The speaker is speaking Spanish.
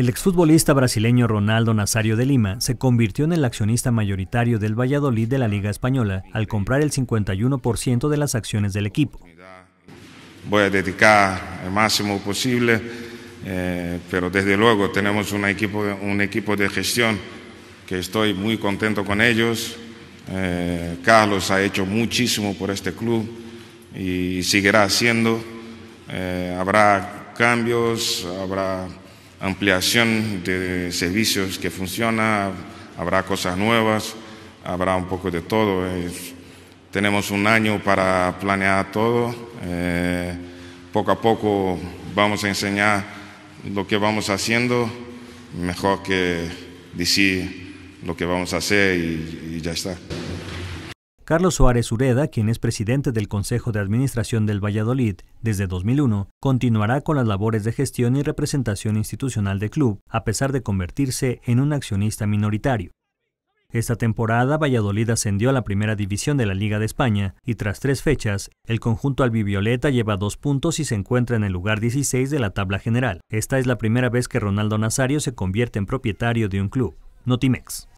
El exfutbolista brasileño Ronaldo Nazario de Lima se convirtió en el accionista mayoritario del Valladolid de la Liga Española al comprar el 51% de las acciones del equipo. Voy a dedicar el máximo posible, eh, pero desde luego tenemos un equipo, un equipo de gestión que estoy muy contento con ellos. Eh, Carlos ha hecho muchísimo por este club y seguirá haciendo. Eh, habrá cambios, habrá ampliación de servicios que funciona, habrá cosas nuevas, habrá un poco de todo. tenemos un año para planear todo. Eh, poco a poco vamos a enseñar lo que vamos haciendo, mejor que decir lo que vamos a hacer y ya está. Carlos Suárez Ureda, quien es presidente del Consejo de Administración del Valladolid desde 2001, continuará con las labores de gestión y representación institucional del club, a pesar de convertirse en un accionista minoritario. Esta temporada, Valladolid ascendió a la primera división de la Liga de España y tras tres fechas, el conjunto albivioleta lleva dos puntos y se encuentra en el lugar 16 de la tabla general. Esta es la primera vez que Ronaldo Nazario se convierte en propietario de un club. Notimex.